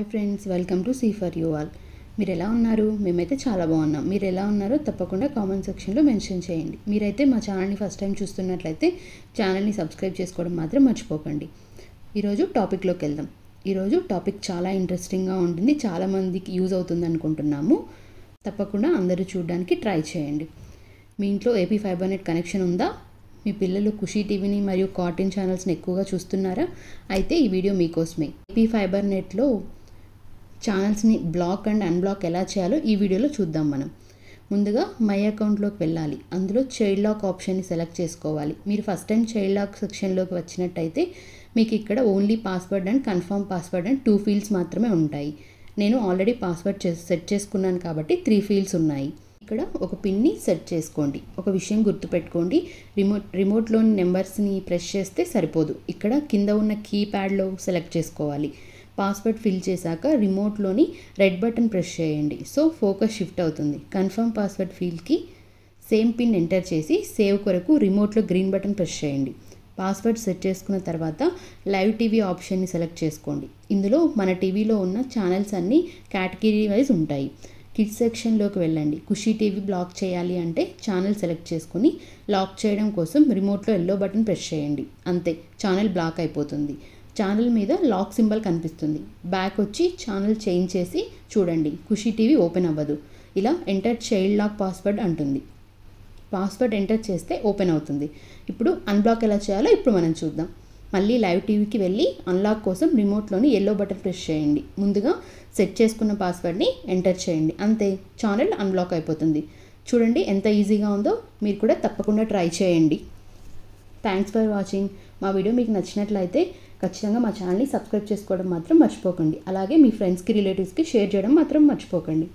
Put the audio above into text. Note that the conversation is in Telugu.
hi friends welcome to see for you all మీరు ఎలా ఉన్నారు మేమైతే చాలా బాగున్నాం మీరు ఎలా ఉన్నారో తప్పకుండా కామెంట్ సెక్షన్లో మెన్షన్ చేయండి మీరైతే మా ఛానల్ని ఫస్ట్ టైం చూస్తున్నట్లయితే ఛానల్ని సబ్స్క్రైబ్ చేసుకోవడం మాత్రం మర్చిపోకండి ఈరోజు టాపిక్లోకి వెళ్దాం ఈరోజు టాపిక్ చాలా ఇంట్రెస్టింగ్గా ఉంటుంది చాలామందికి యూజ్ అవుతుంది అనుకుంటున్నాము తప్పకుండా అందరూ చూడడానికి ట్రై చేయండి మీ ఇంట్లో ఏపీ ఫైబర్ నెట్ కనెక్షన్ ఉందా మీ పిల్లలు ఖుషీ టీవీని మరియు కాటన్ ఛానల్స్ని ఎక్కువగా చూస్తున్నారా అయితే ఈ వీడియో మీకోసమే ఏపీ ఫైబర్ నెట్లో ఛానల్స్ని బ్లాక్ అండ్ అన్బ్లాక్ ఎలా చేయాలో ఈ వీడియోలో చూద్దాం మనం ముందుగా మై అకౌంట్లోకి వెళ్ళాలి అందులో చైల్డ్ లాక్ ఆప్షన్ని సెలెక్ట్ చేసుకోవాలి మీరు ఫస్ట్ టైం చైల్డ్ లాక్ సెక్షన్లోకి వచ్చినట్టయితే మీకు ఇక్కడ only password and confirm password and two fields మాత్రమే ఉంటాయి నేను ఆల్రెడీ పాస్వర్డ్ సెట్ చేసుకున్నాను కాబట్టి త్రీ ఫీల్డ్స్ ఉన్నాయి ఇక్కడ ఒక పిన్ని సెట్ చేసుకోండి ఒక విషయం గుర్తుపెట్టుకోండి రిమోట్ రిమోట్లోని నెంబర్స్ని ప్రెస్ చేస్తే సరిపోదు ఇక్కడ కింద ఉన్న కీప్యాడ్లో సెలెక్ట్ చేసుకోవాలి పాస్వర్డ్ ఫిల్ చేశాక రిమోట్లోని రెడ్ బటన్ ప్రెస్ చేయండి సో ఫోకస్ షిఫ్ట్ అవుతుంది కన్ఫర్మ్ పాస్వర్డ్ ఫీల్కి సేమ్ పిన్ ఎంటర్ చేసి సేవ్ కొరకు రిమోట్లో గ్రీన్ బటన్ ప్రెస్ చేయండి పాస్వర్డ్ సెట్ చేసుకున్న తర్వాత లైవ్ టీవీ ఆప్షన్ని సెలెక్ట్ చేసుకోండి ఇందులో మన టీవీలో ఉన్న ఛానల్స్ అన్నీ కేటగిరీ వైజ్ ఉంటాయి కిడ్స్ సెక్షన్లోకి వెళ్ళండి ఖుషీ టీవీ బ్లాక్ చేయాలి అంటే ఛానల్ సెలెక్ట్ చేసుకుని లాక్ చేయడం కోసం రిమోట్లో ఎల్లో బటన్ ప్రెస్ చేయండి అంతే ఛానల్ బ్లాక్ అయిపోతుంది ఛానల్ మీద లాక్ సింబల్ కనిపిస్తుంది బ్యాక్ వచ్చి ఛానల్ చేంజ్ చేసి చూడండి ఖుషీ టీవీ ఓపెన్ అవ్వదు ఇలా ఎంటర్ చైల్డ్ లాక్ పాస్వర్డ్ అంటుంది పాస్వర్డ్ ఎంటర్ చేస్తే ఓపెన్ అవుతుంది ఇప్పుడు అన్బ్లాక్ ఎలా చేయాలో ఇప్పుడు మనం చూద్దాం మళ్ళీ లైవ్ టీవీకి వెళ్ళి అన్లాక్ కోసం రిమోట్లోని ఎల్లో బటన్ ప్రెస్ చేయండి ముందుగా సెట్ చేసుకున్న పాస్వర్డ్ని ఎంటర్ చేయండి అంతే ఛానల్ అన్బ్లాక్ అయిపోతుంది చూడండి ఎంత ఈజీగా ఉందో మీరు కూడా తప్పకుండా ట్రై చేయండి థ్యాంక్స్ ఫర్ వాచింగ్ మా వీడియో మీకు నచ్చినట్లయితే ఖచ్చితంగా మా ఛానల్ని సబ్స్క్రైబ్ చేసుకోవడం మాత్రం మర్చిపోకండి అలాగే మీ ఫ్రెండ్స్కి రిలేటివ్స్కి షేర్ చేయడం మాత్రం మర్చిపోకండి